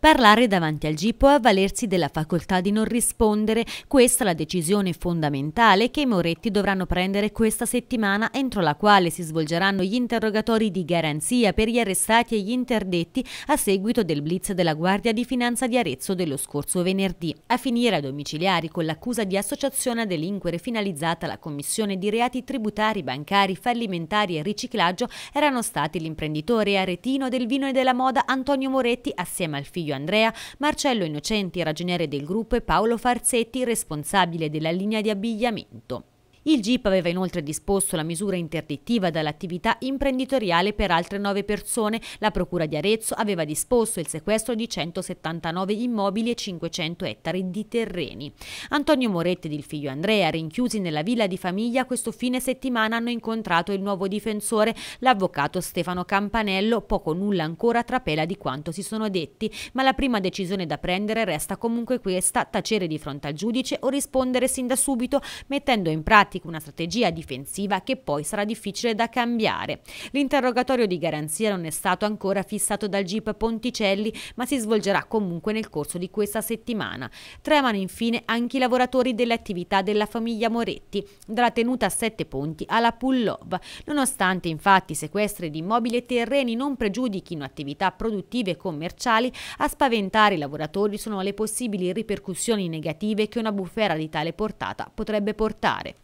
Parlare davanti al GIP o avvalersi della facoltà di non rispondere, questa è la decisione fondamentale che i Moretti dovranno prendere questa settimana entro la quale si svolgeranno gli interrogatori di garanzia per gli arrestati e gli interdetti a seguito del blitz della Guardia di Finanza di Arezzo dello scorso venerdì. A finire a domiciliari con l'accusa di associazione a delinquere finalizzata alla commissione di reati tributari, bancari, fallimentari e riciclaggio erano stati l'imprenditore aretino del vino e della moda Antonio Moretti assieme al figlio Elio Andrea, Marcello Innocenti, ragioniere del gruppo e Paolo Farzetti, responsabile della linea di abbigliamento. Il GIP aveva inoltre disposto la misura interdittiva dall'attività imprenditoriale per altre nove persone. La Procura di Arezzo aveva disposto il sequestro di 179 immobili e 500 ettari di terreni. Antonio Moretti ed il figlio Andrea, rinchiusi nella villa di famiglia, questo fine settimana hanno incontrato il nuovo difensore, l'avvocato Stefano Campanello, poco nulla ancora trapela di quanto si sono detti, ma la prima decisione da prendere resta comunque questa, tacere di fronte al giudice o rispondere sin da subito mettendo in pratica tattica, una strategia difensiva che poi sarà difficile da cambiare. L'interrogatorio di garanzia non è stato ancora fissato dal GIP Ponticelli, ma si svolgerà comunque nel corso di questa settimana. Tremano infine anche i lavoratori delle attività della famiglia Moretti, dalla tenuta a Sette Ponti alla Pullov. Nonostante infatti sequestri di immobili e terreni non pregiudichino attività produttive e commerciali, a spaventare i lavoratori sono le possibili ripercussioni negative che una bufera di tale portata potrebbe portare.